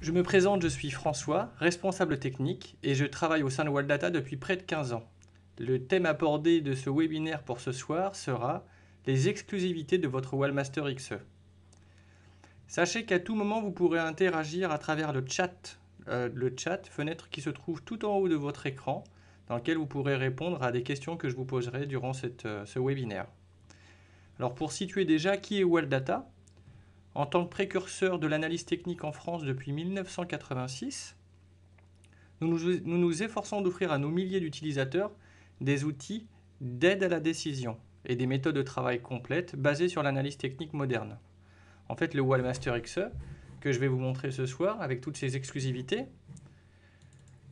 Je me présente, je suis François, responsable technique, et je travaille au sein de Waldata depuis près de 15 ans. Le thème abordé de ce webinaire pour ce soir sera les exclusivités de votre Wallmaster XE. Sachez qu'à tout moment, vous pourrez interagir à travers le chat, euh, le chat, fenêtre qui se trouve tout en haut de votre écran, dans lequel vous pourrez répondre à des questions que je vous poserai durant euh, ce webinaire. Alors pour situer déjà qui est Waldata, en tant que précurseur de l'analyse technique en France depuis 1986, nous nous, nous, efforçons d'offrir à nos milliers d'utilisateurs des outils d'aide à la décision et des méthodes de travail complètes basées sur l'analyse technique moderne. En fait, le Wallmaster XE, que je vais vous montrer ce soir avec toutes ses exclusivités,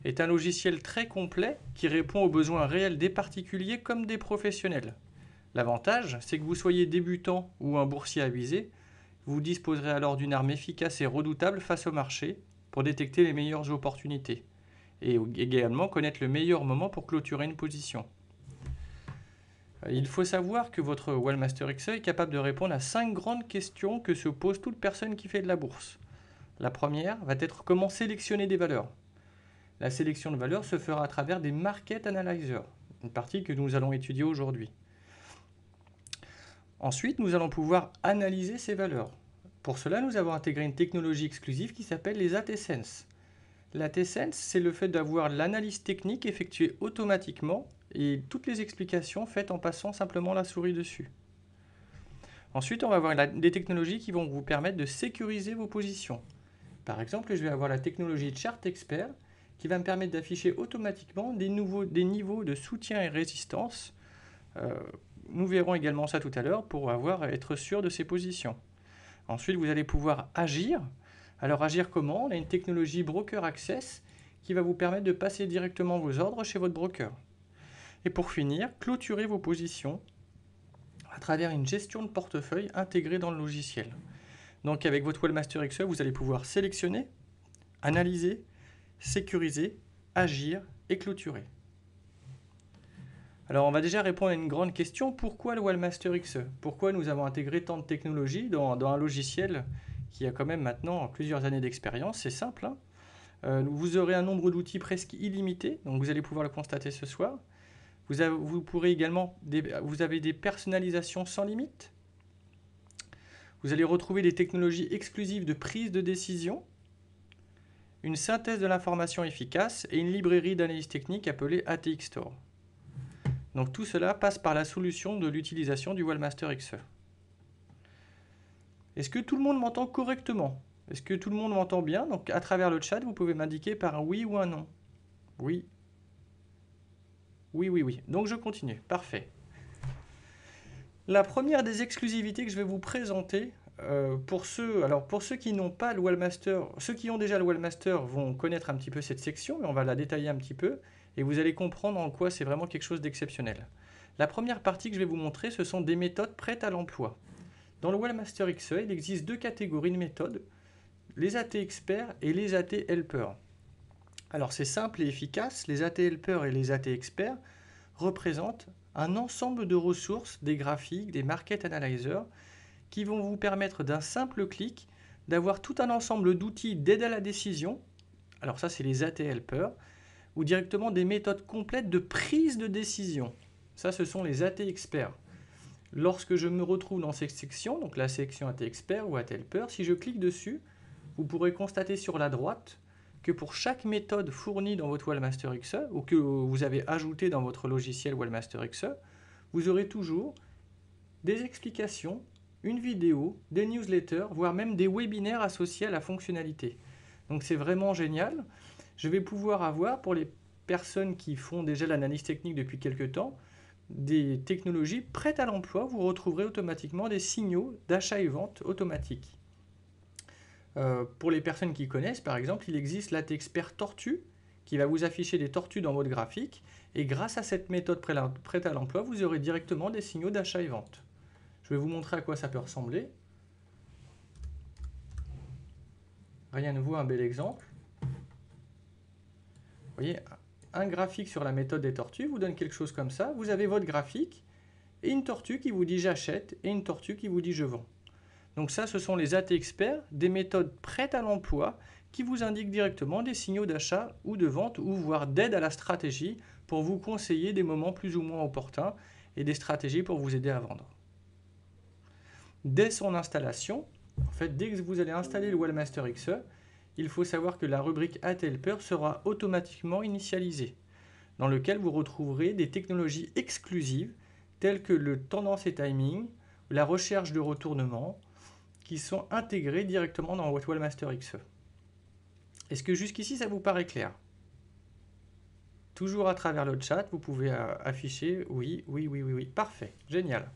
est un logiciel très complet qui répond aux besoins réels des particuliers comme des professionnels. L'avantage, c'est que vous soyez débutant ou un boursier avisé, vous disposerez alors d'une arme efficace et redoutable face au marché pour détecter les meilleures opportunités et également connaître le meilleur moment pour clôturer une position. Euh, il faut savoir que votre Wallmaster XE est capable de répondre à cinq grandes questions que se pose toute personne qui fait de la bourse. La première va être comment sélectionner des valeurs. La sélection de valeurs se fera à travers des market analyzers, une partie que nous allons étudier aujourd'hui. Ensuite, nous allons pouvoir analyser ces valeurs. Pour cela, nous avons intégré une technologie exclusive qui s'appelle les ATSense. L'ATSense, c'est le fait d'avoir l'analyse technique effectuée automatiquement et toutes les explications faites en passant simplement la souris dessus. Ensuite, on va avoir des technologies qui vont vous permettre de sécuriser vos positions. Par exemple, je vais avoir la technologie Chart Expert qui va me permettre d'afficher automatiquement des, niveaux de soutien et résistance. Euh, nous verrons également ça tout à l'heure pour avoir, être sûr de ces positions. Ensuite, vous allez pouvoir agir. Alors agir comment On a une technologie Broker Access qui va vous permettre de passer directement vos ordres chez votre broker. Et pour finir, clôturer vos positions à travers une gestion de portefeuille intégrée dans le logiciel. Donc avec votre Wellmaster Excel, vous allez pouvoir sélectionner, analyser, sécuriser, agir et clôturer. Alors on va déjà répondre à une grande question, pourquoi le Wallmaster XE Pourquoi nous avons intégré tant de technologies dans, un logiciel qui a quand même maintenant plusieurs années d'expérience C'est simple. Hein. Euh, vous aurez un nombre d'outils presque illimité, donc vous allez pouvoir le constater ce soir. Vous, pourrez également, vous avez des personnalisations sans limite. Vous allez retrouver des technologies exclusives de prise de décision, une synthèse de l'information efficace et une librairie d'analyse technique appelée ATX Store. Donc tout cela passe par la solution de l'utilisation du Wallmaster XE. Est-ce que tout le monde m'entend correctement Est-ce que tout le monde m'entend bien Donc à travers le chat, vous pouvez m'indiquer par un oui ou un non. Oui. Oui, oui, oui. Donc je continue. Parfait. La première des exclusivités que je vais vous présenter, euh, pour ceux, pour ceux qui n'ont pas le Wallmaster, ceux qui ont déjà le Wallmaster vont connaître un petit peu cette section, mais on va la détailler un petit peu et vous allez comprendre en quoi c'est vraiment quelque chose d'exceptionnel. La première partie que je vais vous montrer, ce sont des méthodes prêtes à l'emploi. Dans le Wellmaster XE, il existe deux catégories de méthodes, les AT experts et les AT helpers. Alors c'est simple et efficace, les AT helpers et les AT experts représentent un ensemble de ressources, des graphiques, des market analyzers, qui vont vous permettre d'un simple clic d'avoir tout un ensemble d'outils d'aide à la décision. Alors ça c'est les AT helpers ou directement des méthodes complètes de prise de décision. Ça, ce sont les AT experts. Lorsque je me retrouve dans cette section, donc la section AT expert ou AT helper, si je clique dessus, vous pourrez constater sur la droite que pour chaque méthode fournie dans votre Wallmaster XE ou que vous avez ajoutée dans votre logiciel Wallmaster XE, vous aurez toujours des explications, une vidéo, des newsletters, voire même des webinaires associés à la fonctionnalité. Donc c'est vraiment génial je vais pouvoir avoir pour les personnes qui font déjà l'analyse technique depuis quelques temps, des technologies prêtes à l'emploi, vous retrouverez automatiquement des signaux d'achat et vente automatiques. Euh, pour les personnes qui connaissent, par exemple, il existe l'AtExpert Tortue qui va vous afficher des tortues dans votre graphique et grâce à cette méthode prête à l'emploi, vous aurez directement des signaux d'achat et vente. Je vais vous montrer à quoi ça peut ressembler. Rien ne vaut un bel exemple. Vous voyez, un graphique sur la méthode des tortues vous donne quelque chose comme ça. Vous avez votre graphique et une tortue qui vous dit j'achète et une tortue qui vous dit je vends. Donc ça, ce sont les AT experts, des méthodes prêtes à l'emploi qui vous indiquent directement des signaux d'achat ou de vente ou voire d'aide à la stratégie pour vous conseiller des moments plus ou moins opportuns et des stratégies pour vous aider à vendre. Dès son installation, en fait, dès que vous allez installer le Wellmaster XE, il faut savoir que la rubrique Helper sera automatiquement initialisée, dans lequel vous retrouverez des technologies exclusives telles que le tendance et timing, la recherche de retournement, qui sont intégrées directement dans Wattwell Master XE. Est-ce que jusqu'ici ça vous paraît clair Toujours à travers le chat, vous pouvez euh, afficher oui, oui, oui, oui, oui. Parfait, génial.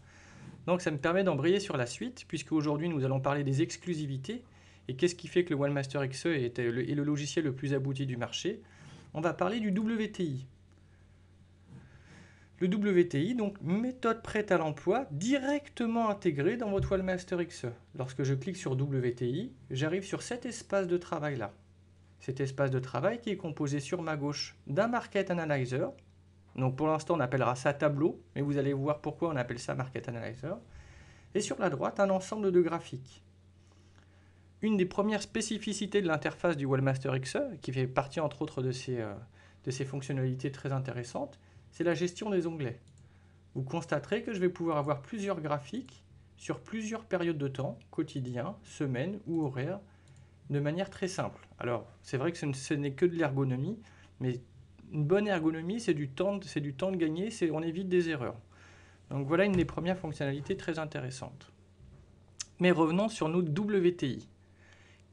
Donc ça me permet d'embrayer sur la suite, puisque aujourd'hui nous allons parler des exclusivités et qu'est-ce qui fait que le Wallmaster XE est le, logiciel le plus abouti du marché On va parler du WTI. Le WTI, donc méthode prête à l'emploi, directement intégrée dans votre OneMaster XE. Lorsque je clique sur WTI, j'arrive sur cet espace de travail là. Cet espace de travail qui est composé sur ma gauche d'un Market Analyzer. Donc pour l'instant on appellera ça tableau, mais vous allez voir pourquoi on appelle ça Market Analyzer. Et sur la droite un ensemble de graphiques une des premières spécificités de l'interface du WallMaster XE, qui fait partie entre autres de ces euh, de ses fonctionnalités très intéressantes, c'est la gestion des onglets. Vous constaterez que je vais pouvoir avoir plusieurs graphiques sur plusieurs périodes de temps, quotidien, semaine ou horaire, de manière très simple. Alors, c'est vrai que ce n'est que de l'ergonomie, mais une bonne ergonomie, c'est du temps, du temps de gagner, on évite des erreurs. Donc voilà une des premières fonctionnalités très intéressantes. Mais revenons sur nos WTI.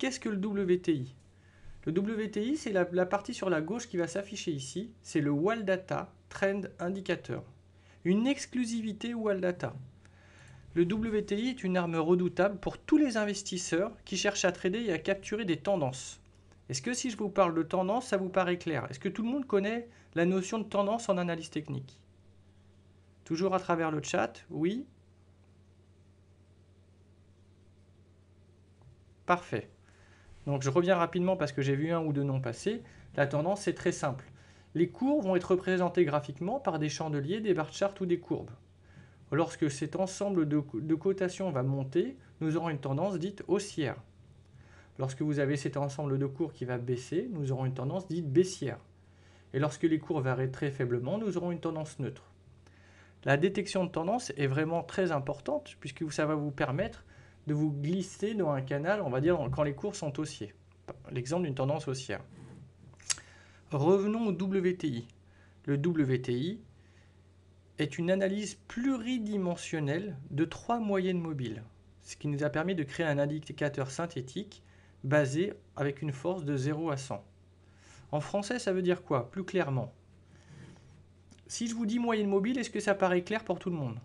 Qu'est-ce que le WTI Le WTI, c'est la, partie sur la gauche qui va s'afficher ici. C'est le Wall Data Trend Indicator. Une exclusivité Wall Data. Le WTI est une arme redoutable pour tous les investisseurs qui cherchent à trader et à capturer des tendances. Est-ce que si je vous parle de tendance, ça vous paraît clair Est-ce que tout le monde connaît la notion de tendance en analyse technique Toujours à travers le chat, oui Parfait. Donc je reviens rapidement parce que j'ai vu un ou deux noms passer. La tendance, est très simple. Les cours vont être représentés graphiquement par des chandeliers, des bar charts ou des courbes. Lorsque cet ensemble de, de cotations va monter, nous aurons une tendance dite haussière. Lorsque vous avez cet ensemble de cours qui va baisser, nous aurons une tendance dite baissière. Et lorsque les cours varient très faiblement, nous aurons une tendance neutre. La détection de tendance est vraiment très importante puisque ça va vous permettre de vous glisser dans un canal, on va dire, quand les cours sont haussiers. L'exemple d'une tendance haussière. Revenons au WTI. Le WTI est une analyse pluridimensionnelle de trois moyennes mobiles, ce qui nous a permis de créer un indicateur synthétique basé avec une force de 0 à 100. En français, ça veut dire quoi Plus clairement. Si je vous dis moyenne mobile, est-ce que ça paraît clair pour tout le monde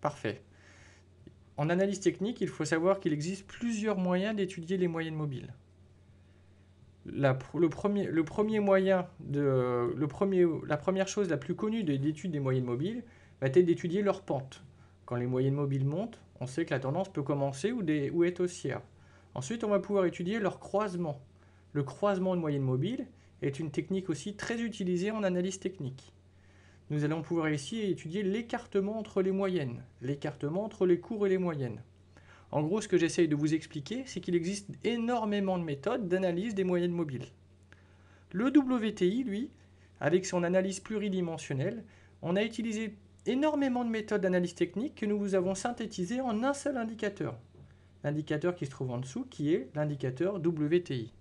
Parfait. En analyse technique, il faut savoir qu'il existe plusieurs moyens d'étudier les moyennes mobiles. La, le, premier, moyen, la première chose la plus connue de des moyennes mobiles va être d'étudier leur pente. Quand les moyennes mobiles montent, on sait que la tendance peut commencer ou, des, ou être haussière. Ensuite, on va pouvoir étudier leur croisement. Le croisement de moyennes mobiles est une technique aussi très utilisée en analyse technique nous allons pouvoir ici étudier l'écartement entre les moyennes, l'écartement entre les cours et les moyennes. En gros, ce que j'essaye de vous expliquer, c'est qu'il existe énormément de méthodes d'analyse des moyennes mobiles. Le WTI, lui, avec son analyse pluridimensionnelle, on a utilisé énormément de méthodes d'analyse technique que nous vous avons synthétisées en un seul indicateur. L'indicateur qui se trouve en dessous, qui est l'indicateur WTI.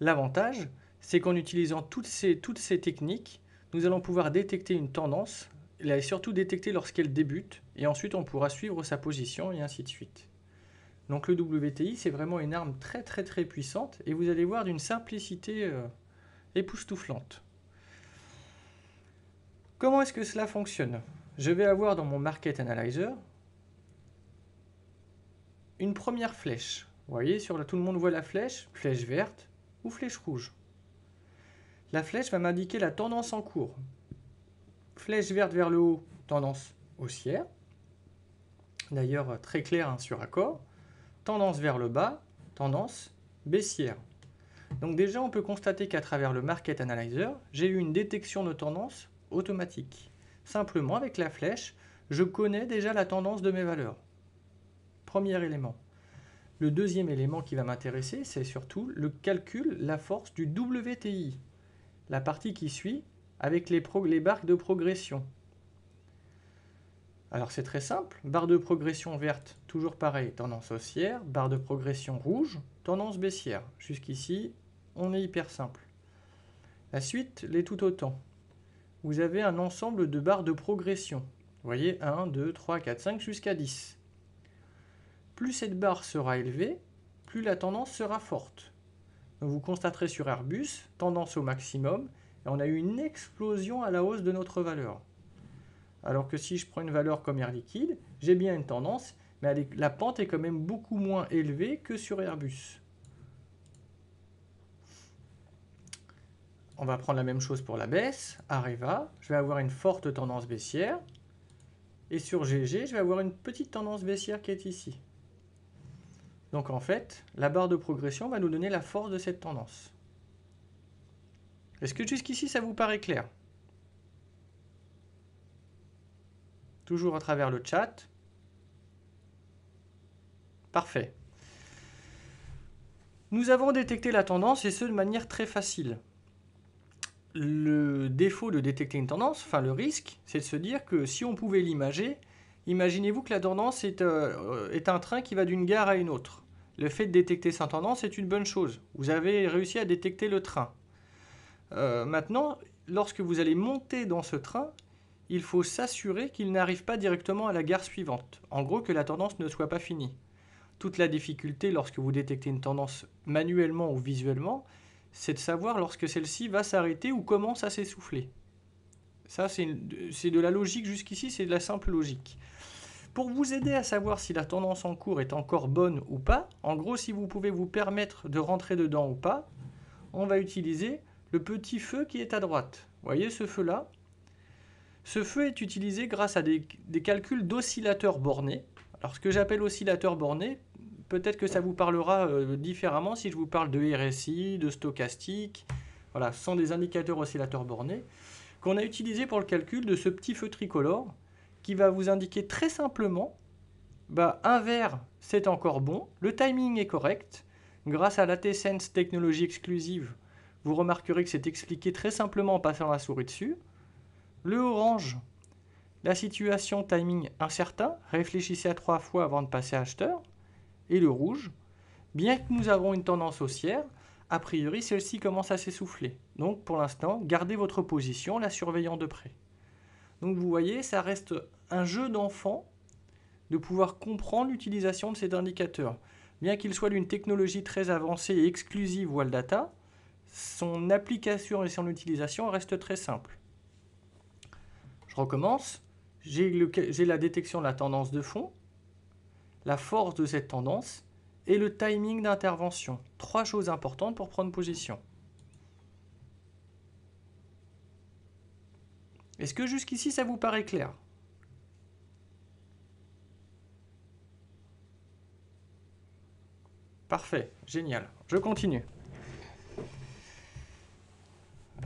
L'avantage, c'est qu'en utilisant toutes ces, toutes ces techniques, nous allons pouvoir détecter une tendance, la surtout détecter lorsqu'elle débute, et ensuite on pourra suivre sa position et ainsi de suite. Donc le WTI, c'est vraiment une arme très très très puissante, et vous allez voir d'une simplicité euh, époustouflante. Comment est-ce que cela fonctionne Je vais avoir dans mon Market Analyzer une première flèche. Vous voyez, sur tout le monde voit la flèche, flèche verte ou flèche rouge. La flèche va m'indiquer la tendance en cours. Flèche verte vers le haut, tendance haussière. D'ailleurs, très clair hein, sur accord. Tendance vers le bas, tendance baissière. Donc déjà, on peut constater qu'à travers le Market Analyzer, j'ai eu une détection de tendance automatique. Simplement, avec la flèche, je connais déjà la tendance de mes valeurs. Premier élément. Le deuxième élément qui va m'intéresser, c'est surtout le calcul, la force du WTI la partie qui suit avec les, barres de progression. Alors c'est très simple, barre de progression verte, toujours pareil, tendance haussière, barre de progression rouge, tendance baissière. Jusqu'ici, on est hyper simple. La suite l'est tout autant. Vous avez un ensemble de barres de progression. Vous voyez, 1, 2, 3, 4, 5 jusqu'à 10. Plus cette barre sera élevée, plus la tendance sera forte vous constaterez sur Airbus, tendance au maximum, et on a eu une explosion à la hausse de notre valeur. Alors que si je prends une valeur comme Air Liquide, j'ai bien une tendance, mais la pente est quand même beaucoup moins élevée que sur Airbus. On va prendre la même chose pour la baisse, Arriva, je vais avoir une forte tendance baissière, et sur GG, je vais avoir une petite tendance baissière qui est ici. Donc en fait, la barre de progression va nous donner la force de cette tendance. Est-ce que jusqu'ici ça vous paraît clair Toujours à travers le chat. Parfait. Nous avons détecté la tendance et ce de manière très facile. Le défaut de détecter une tendance, enfin le risque, c'est de se dire que si on pouvait l'imager, imaginez-vous que la tendance est, euh, est un train qui va d'une gare à une autre. Le fait de détecter sa tendance est une bonne chose. Vous avez réussi à détecter le train. Euh, maintenant, lorsque vous allez monter dans ce train, il faut s'assurer qu'il n'arrive pas directement à la gare suivante. En gros, que la tendance ne soit pas finie. Toute la difficulté lorsque vous détectez une tendance manuellement ou visuellement, c'est de savoir lorsque celle-ci va s'arrêter ou commence à s'essouffler. Ça, c'est de la logique jusqu'ici, c'est de la simple logique. Pour vous aider à savoir si la tendance en cours est encore bonne ou pas, en gros si vous pouvez vous permettre de rentrer dedans ou pas, on va utiliser le petit feu qui est à droite. Vous voyez ce feu-là Ce feu est utilisé grâce à des, calculs d'oscillateurs bornés. Alors ce que j'appelle oscillateur borné, peut-être que ça vous parlera euh, différemment si je vous parle de RSI, de stochastique, voilà, ce sont des indicateurs oscillateurs bornés qu'on a utilisés pour le calcul de ce petit feu tricolore qui va vous indiquer très simplement bah, un vert, c'est encore bon, le timing est correct. Grâce à la T-Sense technologie exclusive, vous remarquerez que c'est expliqué très simplement en passant la souris dessus. Le orange, la situation timing incertain, réfléchissez à trois fois avant de passer à acheteur. Et le rouge, bien que nous avons une tendance haussière, a priori celle-ci commence à s'essouffler. Donc pour l'instant, gardez votre position, la surveillant de près. Donc vous voyez, ça reste un jeu d'enfant de pouvoir comprendre l'utilisation de cet indicateur. Bien qu'il soit d'une technologie très avancée et exclusive Data, son application et son utilisation restent très simples. Je recommence. J'ai la détection de la tendance de fond, la force de cette tendance et le timing d'intervention. Trois choses importantes pour prendre position. Est-ce que jusqu'ici ça vous paraît clair Parfait, génial. Je continue.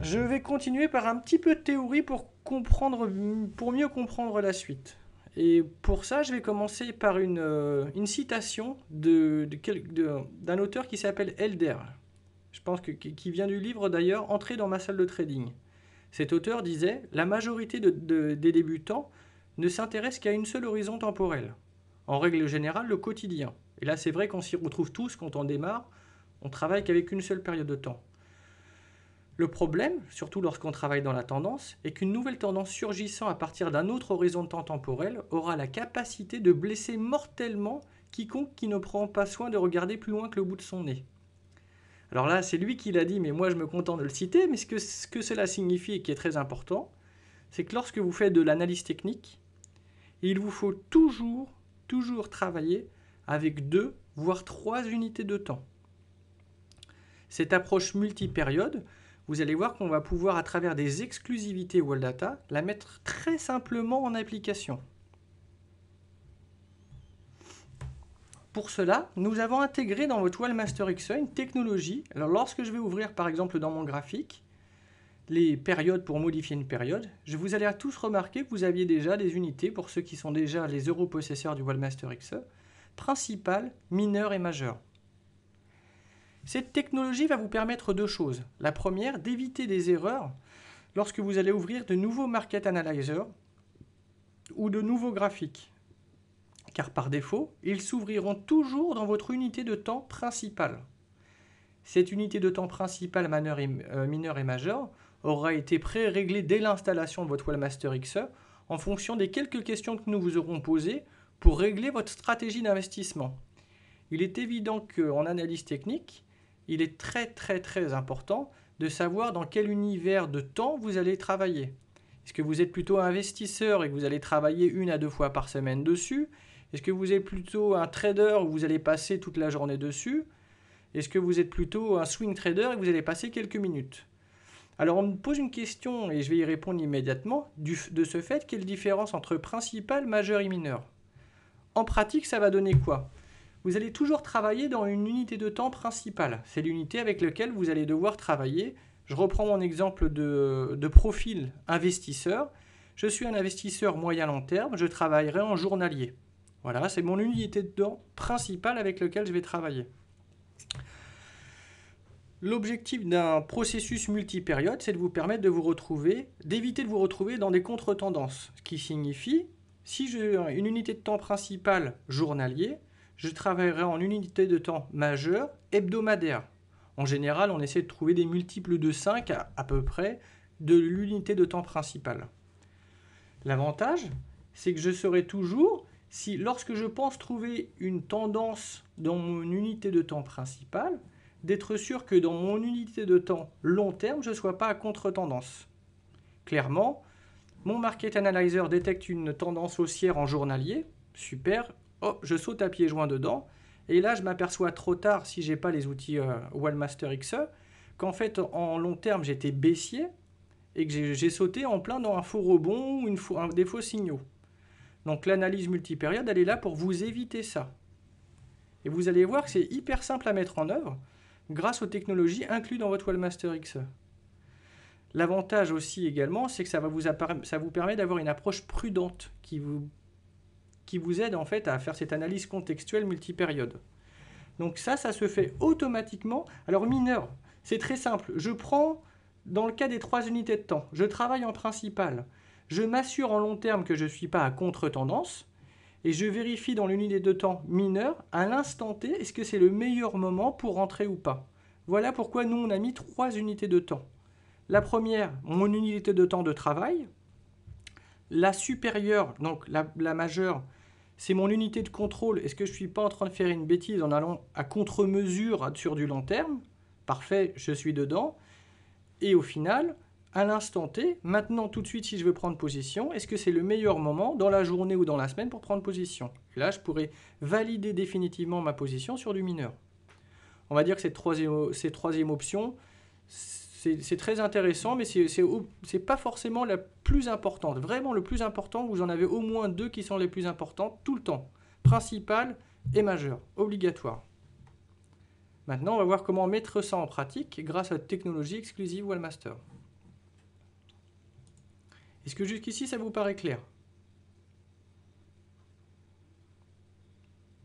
Je vais continuer par un petit peu de théorie pour, mieux comprendre la suite. Et pour ça, je vais commencer par une, euh, citation d'un auteur qui s'appelle Elder. Je pense que, qui vient du livre d'ailleurs Entrer dans ma salle de trading. Cet auteur disait La majorité des débutants ne s'intéresse qu'à une seule horizon temporelle. en règle générale le quotidien. Et là, c'est vrai qu'on s'y retrouve tous quand on démarre, on travaille qu'avec une seule période de temps. Le problème, surtout lorsqu'on travaille dans la tendance, est qu'une nouvelle tendance surgissant à partir d'un autre horizon de temps temporel aura la capacité de blesser mortellement quiconque qui ne prend pas soin de regarder plus loin que le bout de son nez. Alors là, c'est lui qui l'a dit, mais moi je me contente de le citer, mais ce que, ce que cela signifie et qui est très important, c'est que lorsque vous faites de l'analyse technique, il vous faut toujours, toujours travailler avec deux, voire trois unités de temps. Cette approche multipériode, vous allez voir qu'on va pouvoir, à travers des exclusivités Data la mettre très simplement en application. Pour cela, nous avons intégré dans votre Wallmaster XE une technologie. Alors lorsque je vais ouvrir par exemple dans mon graphique, les périodes pour modifier une période, je vous allez à tous remarquer que vous aviez déjà des unités pour ceux qui sont déjà les euro-possesseurs du Wallmaster XE principales, mineur et majeur. Cette technologie va vous permettre deux choses. La première, d'éviter des erreurs lorsque vous allez ouvrir de nouveaux Market Analyzer ou de nouveaux graphiques, car par défaut, ils s'ouvriront toujours dans votre unité de temps principale. Cette unité de temps principale mineur et, euh, majeur aura été pré-réglée dès l'installation de votre Wallmaster XE en fonction des quelques questions que nous vous aurons posées pour régler votre stratégie d'investissement. Il est évident qu'en analyse technique, il est très très très important de savoir dans quel univers de temps vous allez travailler. Est-ce que vous êtes plutôt investisseur et que vous allez travailler une à deux fois par semaine dessus Est-ce que vous êtes plutôt un trader où vous allez passer toute la journée dessus Est-ce que vous êtes plutôt un swing trader et que vous allez passer quelques minutes Alors on me pose une question et je vais y répondre immédiatement de ce fait, quelle différence entre principal, majeur et mineur en pratique, ça va donner quoi Vous allez toujours travailler dans une unité de temps principale. C'est l'unité avec laquelle vous allez devoir travailler. Je reprends mon exemple de, profil investisseur. Je suis un investisseur moyen-long terme, je travaillerai en journalier. Voilà, c'est mon unité de temps principale avec laquelle je vais travailler. L'objectif d'un processus multipériode, c'est de vous permettre de vous retrouver, d'éviter de vous retrouver dans des contre-tendances, ce qui signifie si j'ai une unité de temps principale journalier, je travaillerai en unité de temps majeure hebdomadaire. En général, on essaie de trouver des multiples de 5 à, peu près de l'unité de temps principale. L'avantage, c'est que je serai toujours, si lorsque je pense trouver une tendance dans mon unité de temps principale, d'être sûr que dans mon unité de temps long terme, je ne sois pas à contre-tendance. Clairement, mon market analyzer détecte une tendance haussière en journalier. Super. Oh, je saute à pieds joints dedans. Et là, je m'aperçois trop tard, si j'ai pas les outils euh, Wallmaster XE, qu'en fait, en long terme, j'étais baissier et que j'ai sauté en plein dans un faux rebond ou des faux signaux. Donc l'analyse multipériode, elle est là pour vous éviter ça. Et vous allez voir que c'est hyper simple à mettre en œuvre grâce aux technologies incluses dans votre Wallmaster XE. L'avantage aussi également, c'est que ça, vous permet d'avoir une approche prudente qui vous, aide en fait à faire cette analyse contextuelle multipériode. Donc ça, ça se fait automatiquement. Alors mineur, c'est très simple. Je prends, dans le cas des trois unités de temps, je travaille en principal. Je m'assure en long terme que je ne suis pas à contre-tendance et je vérifie dans l'unité de temps mineur à l'instant T, est-ce que c'est le meilleur moment pour rentrer ou pas. Voilà pourquoi nous, on a mis trois unités de temps. La première, mon unité de temps de travail. La supérieure, donc la, majeure, c'est mon unité de contrôle. Est-ce que je ne suis pas en train de faire une bêtise en allant à contre-mesure sur du long terme Parfait, je suis dedans. Et au final, à l'instant T, maintenant tout de suite si je veux prendre position, est-ce que c'est le meilleur moment dans la journée ou dans la semaine pour prendre position là, je pourrais valider définitivement ma position sur du mineur. On va dire que ces troisième, cette troisième option, c'est très intéressant, mais c'est pas forcément la plus importante. Vraiment, le plus important, vous en avez au moins deux qui sont les plus importantes tout le temps. Principal et majeur, obligatoire. Maintenant, on va voir comment mettre ça en pratique grâce à la technologie exclusive Wallmaster. Est-ce que jusqu'ici, ça vous paraît clair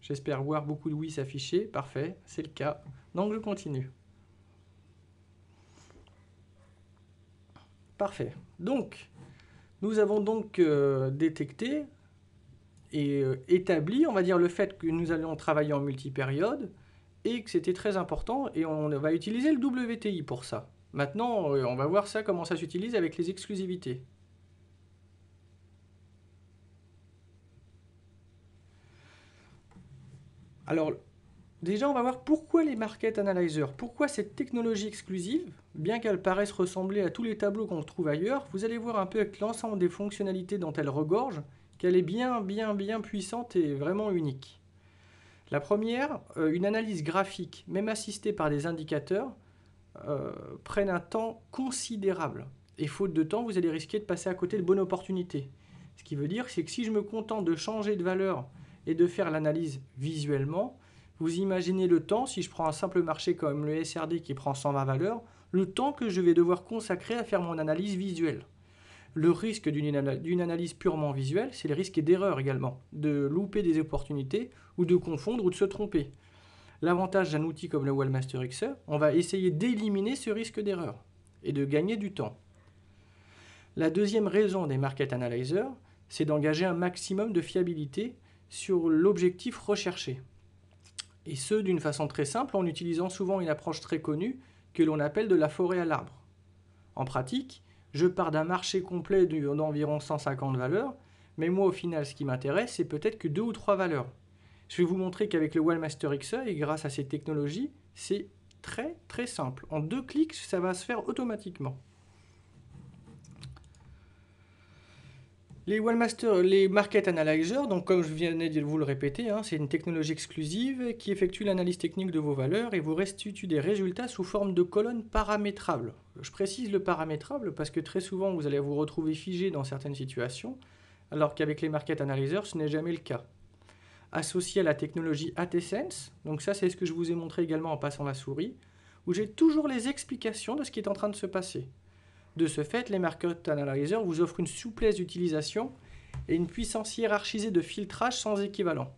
J'espère voir beaucoup de oui s'afficher. Parfait, c'est le cas. Donc, je continue. Parfait. Donc, nous avons donc euh, détecté et euh, établi, on va dire, le fait que nous allions travailler en multipériode et que c'était très important et on va utiliser le WTI pour ça. Maintenant, euh, on va voir ça, comment ça s'utilise avec les exclusivités. Alors, Déjà, on va voir pourquoi les Market Analyzer, pourquoi cette technologie exclusive, bien qu'elle paraisse ressembler à tous les tableaux qu'on trouve ailleurs, vous allez voir un peu avec l'ensemble des fonctionnalités dont elle regorge, qu'elle est bien, bien, bien puissante et vraiment unique. La première, euh, une analyse graphique, même assistée par des indicateurs, prenne euh, prennent un temps considérable. Et faute de temps, vous allez risquer de passer à côté de bonnes opportunités. Ce qui veut dire, c'est que si je me contente de changer de valeur et de faire l'analyse visuellement, vous imaginez le temps, si je prends un simple marché comme le SRD qui prend 120 valeurs, le temps que je vais devoir consacrer à faire mon analyse visuelle. Le risque d'une analyse purement visuelle, c'est le risque d'erreur également, de louper des opportunités ou de confondre ou de se tromper. L'avantage d'un outil comme le Wellmaster XE, on va essayer d'éliminer ce risque d'erreur et de gagner du temps. La deuxième raison des Market analyzers, c'est d'engager un maximum de fiabilité sur l'objectif recherché et ce d'une façon très simple en utilisant souvent une approche très connue que l'on appelle de la forêt à l'arbre. En pratique, je pars d'un marché complet d'environ 150 valeurs, mais moi au final ce qui m'intéresse c'est peut-être que deux ou trois valeurs. Je vais vous montrer qu'avec le Wellmaster XE, et grâce à ces technologies, c'est très très simple. En deux clics, ça va se faire automatiquement. Les les Market Analyzer, donc comme je viens de vous le répéter, hein, c'est une technologie exclusive qui effectue l'analyse technique de vos valeurs et vous restitue des résultats sous forme de colonnes paramétrables. Je précise le paramétrable parce que très souvent vous allez vous retrouver figé dans certaines situations, alors qu'avec les Market Analyzer ce n'est jamais le cas. Associé à la technologie ATSense, donc ça c'est ce que je vous ai montré également en passant la souris, où j'ai toujours les explications de ce qui est en train de se passer. De ce fait, les Market Analyzer vous offrent une souplesse d'utilisation et une puissance hiérarchisée de filtrage sans équivalent.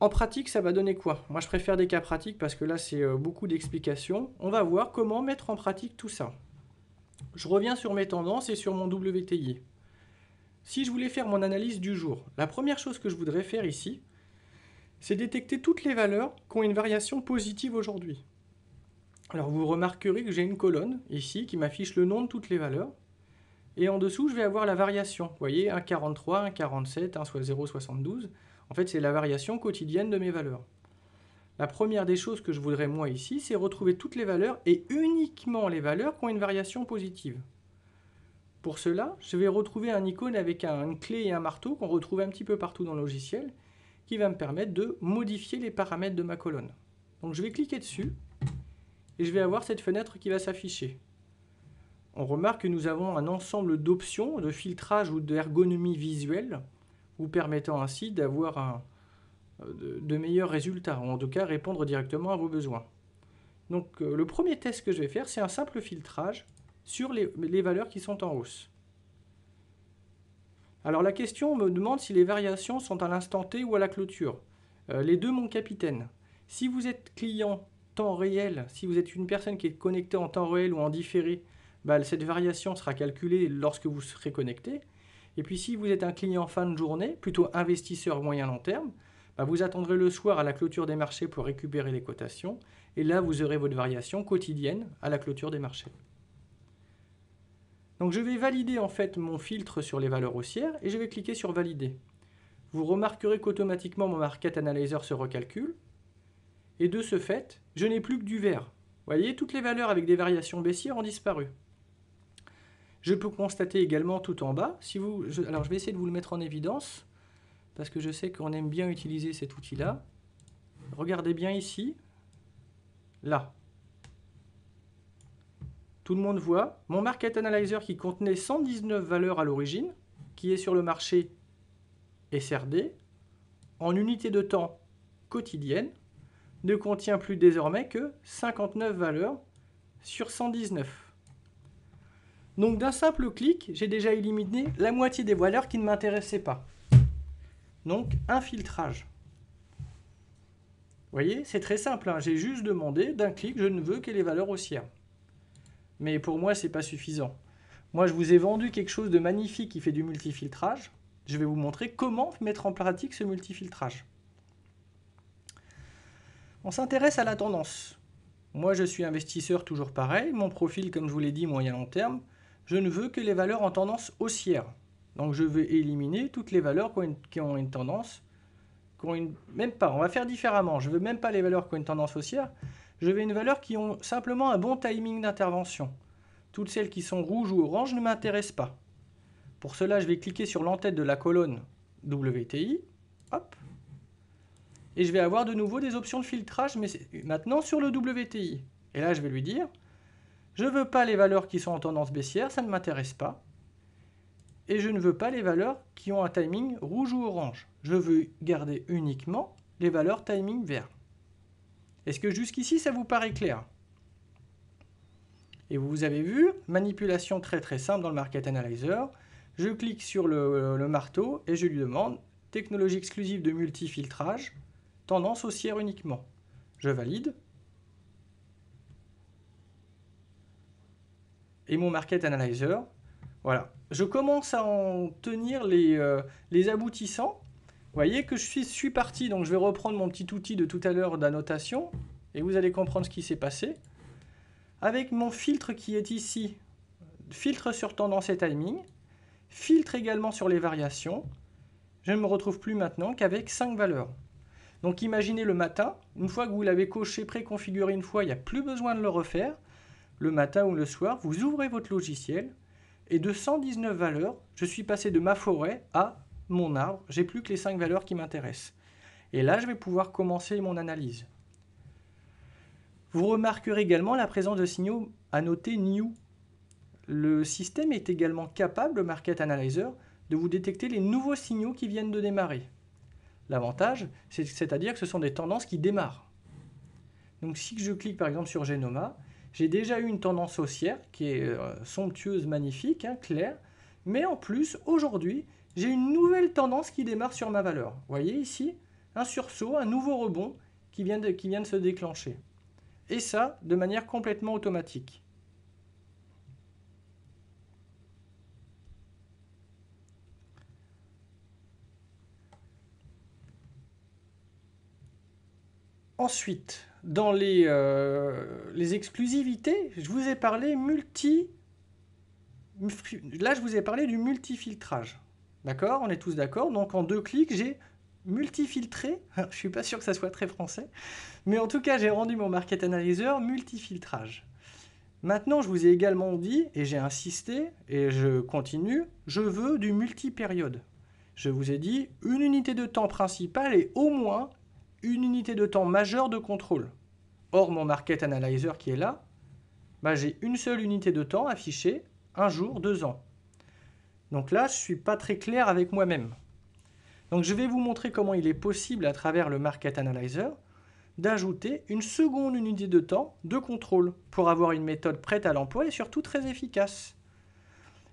En pratique, ça va donner quoi Moi, je préfère des cas pratiques parce que là, c'est euh, beaucoup d'explications. On va voir comment mettre en pratique tout ça. Je reviens sur mes tendances et sur mon WTI. Si je voulais faire mon analyse du jour, la première chose que je voudrais faire ici, c'est détecter toutes les valeurs qui ont une variation positive aujourd'hui. Alors vous remarquerez que j'ai une colonne ici qui m'affiche le nom de toutes les valeurs. Et en dessous, je vais avoir la variation. Vous voyez, 1,43, 1,47, 1.072 En fait, c'est la variation quotidienne de mes valeurs. La première des choses que je voudrais moi ici, c'est retrouver toutes les valeurs et uniquement les valeurs qui ont une variation positive. Pour cela, je vais retrouver un icône avec un, une clé et un marteau qu'on retrouve un petit peu partout dans le logiciel qui va me permettre de modifier les paramètres de ma colonne. Donc je vais cliquer dessus et je vais avoir cette fenêtre qui va s'afficher. On remarque que nous avons un ensemble d'options de filtrage ou d'ergonomie visuelle, vous permettant ainsi d'avoir euh, de, meilleurs résultats, ou en tout cas répondre directement à vos besoins. Donc euh, le premier test que je vais faire, c'est un simple filtrage sur les, valeurs qui sont en hausse. Alors la question me demande si les variations sont à l'instant T ou à la clôture. Euh, les deux, mon capitaine. Si vous êtes client temps réel, si vous êtes une personne qui est connectée en temps réel ou en différé, bah, cette variation sera calculée lorsque vous serez connecté. Et puis si vous êtes un client fin de journée, plutôt investisseur moyen long terme, bah, vous attendrez le soir à la clôture des marchés pour récupérer les cotations. Et là, vous aurez votre variation quotidienne à la clôture des marchés. Donc je vais valider en fait mon filtre sur les valeurs haussières et je vais cliquer sur valider. Vous remarquerez qu'automatiquement mon market analyzer se recalcule et de ce fait, je n'ai plus que du vert. Vous voyez, toutes les valeurs avec des variations baissières ont disparu. Je peux constater également tout en bas, si vous, alors je vais essayer de vous le mettre en évidence, parce que je sais qu'on aime bien utiliser cet outil-là. Regardez bien ici, là. Tout le monde voit mon Market Analyzer qui contenait 119 valeurs à l'origine, qui est sur le marché SRD, en unité de temps quotidienne, ne contient plus désormais que 59 valeurs sur 119. Donc d'un simple clic, j'ai déjà éliminé la moitié des valeurs qui ne m'intéressaient pas. Donc un filtrage. Vous voyez, c'est très simple. Hein. J'ai juste demandé d'un clic, je ne veux que les valeurs haussières. Mais pour moi, ce n'est pas suffisant. Moi, je vous ai vendu quelque chose de magnifique qui fait du multifiltrage. Je vais vous montrer comment mettre en pratique ce multifiltrage on s'intéresse à la tendance. Moi, je suis investisseur toujours pareil. Mon profil, comme je vous l'ai dit, moyen long terme. Je ne veux que les valeurs en tendance haussière. Donc, je vais éliminer toutes les valeurs qui ont une, tendance, même pas. On va faire différemment. Je veux même pas les valeurs qui ont une tendance haussière. Je veux une valeur qui ont simplement un bon timing d'intervention. Toutes celles qui sont rouges ou oranges ne m'intéressent pas. Pour cela, je vais cliquer sur l'entête de la colonne WTI. Hop, et je vais avoir de nouveau des options de filtrage, mais maintenant sur le WTI. Et là, je vais lui dire, je ne veux pas les valeurs qui sont en tendance baissière, ça ne m'intéresse pas. Et je ne veux pas les valeurs qui ont un timing rouge ou orange. Je veux garder uniquement les valeurs timing vert. Est-ce que jusqu'ici, ça vous paraît clair Et vous avez vu, manipulation très très simple dans le Market Analyzer. Je clique sur le, le marteau et je lui demande technologie exclusive de multifiltrage tendance haussière uniquement. Je valide. Et mon Market Analyzer, voilà. Je commence à en tenir les, euh, aboutissants. Vous voyez que je suis, suis parti, donc je vais reprendre mon petit outil de tout à l'heure d'annotation, et vous allez comprendre ce qui s'est passé. Avec mon filtre qui est ici, filtre sur tendance et timing, filtre également sur les variations, je ne me retrouve plus maintenant qu'avec 5 valeurs. Donc imaginez le matin, une fois que vous l'avez coché, préconfiguré une fois, il n'y a plus besoin de le refaire. Le matin ou le soir, vous ouvrez votre logiciel et de 119 valeurs, je suis passé de ma forêt à mon arbre. J'ai plus que les 5 valeurs qui m'intéressent. Et là, je vais pouvoir commencer mon analyse. Vous remarquerez également la présence de signaux annotés new. Le système est également capable, le Market Analyzer, de vous détecter les nouveaux signaux qui viennent de démarrer. L'avantage, c'est-à-dire que ce sont des tendances qui démarrent. Donc si je clique par exemple sur Genoma, j'ai déjà eu une tendance haussière qui est euh, somptueuse, magnifique, hein, claire, mais en plus, aujourd'hui, j'ai une nouvelle tendance qui démarre sur ma valeur. Vous voyez ici, un sursaut, un nouveau rebond qui vient qui vient de se déclencher. Et ça, de manière complètement automatique. Ensuite, dans les, euh, les exclusivités, je vous ai parlé multi... Là, je vous ai parlé du multifiltrage. D'accord On est tous d'accord. Donc en deux clics, j'ai multifiltré. je ne suis pas sûr que ça soit très français. Mais en tout cas, j'ai rendu mon market analyzer multifiltrage. Maintenant, je vous ai également dit, et j'ai insisté, et je continue, je veux du multi-période. Je vous ai dit une unité de temps principale et au moins une unité de temps majeure de contrôle. Or, mon Market Analyzer qui est là, bah, j'ai une seule unité de temps affichée, un jour, deux ans. Donc là, je ne suis pas très clair avec moi-même. Donc je vais vous montrer comment il est possible, à travers le Market Analyzer, d'ajouter une seconde unité de temps de contrôle pour avoir une méthode prête à l'emploi et surtout très efficace.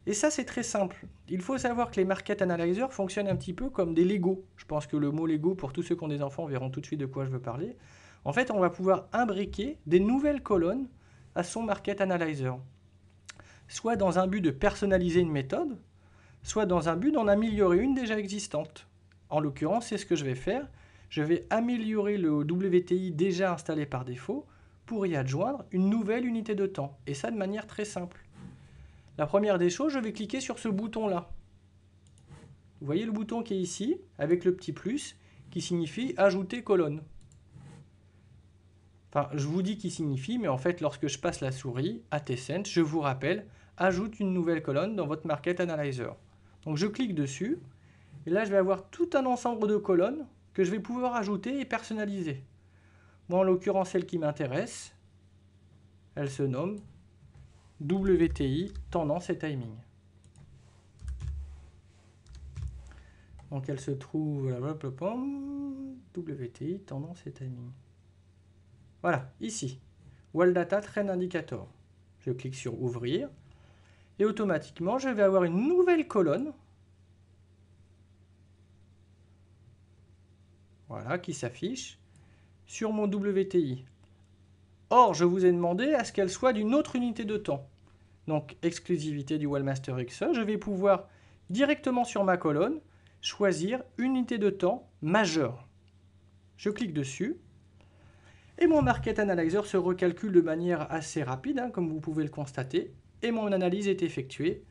Et ça, c'est très simple. Il faut savoir que les market analyzers fonctionnent un petit peu comme des Lego. Je pense que le mot Lego, pour tous ceux qui ont des enfants, verront tout de suite de quoi je veux parler. En fait, on va pouvoir imbriquer des nouvelles colonnes à son market analyzer. Soit dans un but de personnaliser une méthode, soit dans un but d'en améliorer une déjà existante. En l'occurrence, c'est ce que je vais faire. Je vais améliorer le WTI déjà installé par défaut pour y adjoindre une nouvelle unité de temps. Et ça de manière très simple. La première des choses, je vais cliquer sur ce bouton-là. Vous voyez le bouton qui est ici, avec le petit plus, qui signifie « Ajouter colonne ». Enfin, je vous dis qu'il signifie, mais en fait, lorsque je passe la souris à Tessent, je vous rappelle « Ajoute une nouvelle colonne dans votre Market Analyzer ». Donc, je clique dessus, et là, je vais avoir tout un ensemble de colonnes que je vais pouvoir ajouter et personnaliser. Moi, en l'occurrence, celle qui m'intéresse, elle se nomme WTI, tendance et timing. Donc elle se trouve, WTI, tendance et timing. Voilà, ici. Data Train Indicator. Je clique sur Ouvrir. Et automatiquement, je vais avoir une nouvelle colonne. Voilà, qui s'affiche sur mon WTI. Or, je vous ai demandé à ce qu'elle soit d'une autre unité de temps. Donc, exclusivité du Wallmaster XE, je vais pouvoir directement sur ma colonne choisir unité de temps majeure. Je clique dessus et mon Market Analyzer se recalcule de manière assez rapide, hein, comme vous pouvez le constater, et mon analyse est effectuée.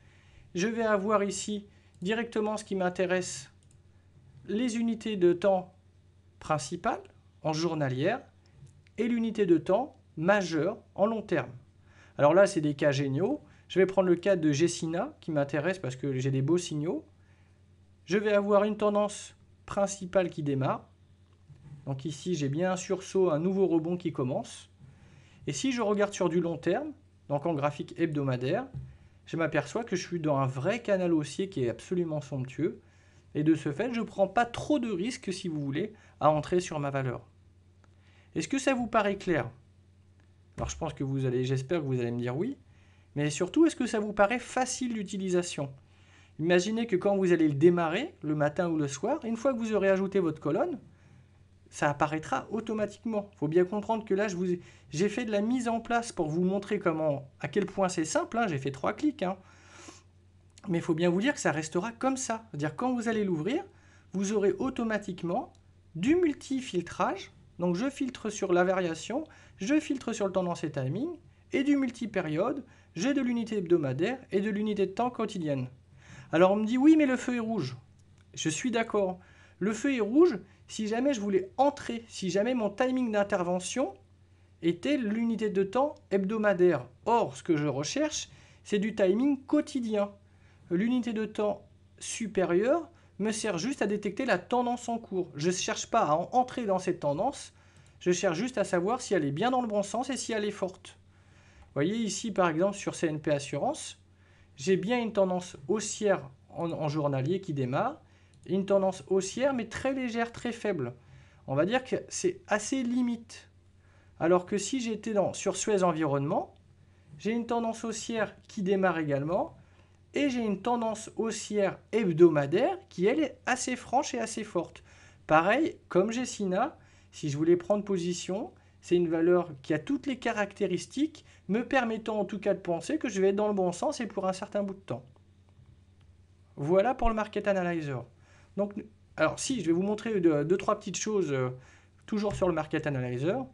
Je vais avoir ici directement ce qui m'intéresse, les unités de temps principales en journalière et l'unité de temps majeur en long terme. Alors là, c'est des cas géniaux. Je vais prendre le cas de Gessina, qui m'intéresse parce que j'ai des beaux signaux. Je vais avoir une tendance principale qui démarre. Donc ici, j'ai bien un sursaut, un nouveau rebond qui commence. Et si je regarde sur du long terme, donc en graphique hebdomadaire, je m'aperçois que je suis dans un vrai canal haussier qui est absolument somptueux. Et de ce fait, je ne prends pas trop de risques, si vous voulez, à entrer sur ma valeur. Est-ce que ça vous paraît clair alors je pense que vous allez, j'espère que vous allez me dire oui, mais surtout, est-ce que ça vous paraît facile d'utilisation Imaginez que quand vous allez le démarrer, le matin ou le soir, une fois que vous aurez ajouté votre colonne, ça apparaîtra automatiquement. Il faut bien comprendre que là, j'ai fait de la mise en place pour vous montrer comment, à quel point c'est simple. Hein, j'ai fait trois clics. Hein. Mais il faut bien vous dire que ça restera comme ça. C'est-à-dire quand vous allez l'ouvrir, vous aurez automatiquement du multifiltrage donc je filtre sur la variation, je filtre sur le tendance et timing, et du multi-période, j'ai de l'unité hebdomadaire et de l'unité de temps quotidienne. Alors on me dit oui mais le feu est rouge. Je suis d'accord. Le feu est rouge si jamais je voulais entrer, si jamais mon timing d'intervention était l'unité de temps hebdomadaire. Or, ce que je recherche, c'est du timing quotidien. L'unité de temps supérieure, me sert juste à détecter la tendance en cours. Je ne cherche pas à entrer dans cette tendance, je cherche juste à savoir si elle est bien dans le bon sens et si elle est forte. Vous voyez ici, par exemple, sur CNP Assurance, j'ai bien une tendance haussière en, journalier qui démarre, une tendance haussière mais très légère, très faible. On va dire que c'est assez limite. Alors que si j'étais sur Suez Environnement, j'ai une tendance haussière qui démarre également, et j'ai une tendance haussière hebdomadaire qui, elle, est assez franche et assez forte. Pareil, comme Sina, si je voulais prendre position, c'est une valeur qui a toutes les caractéristiques, me permettant en tout cas de penser que je vais être dans le bon sens et pour un certain bout de temps. Voilà pour le Market Analyzer. alors si, je vais vous montrer deux, trois petites choses euh, toujours sur le Market Analyzer.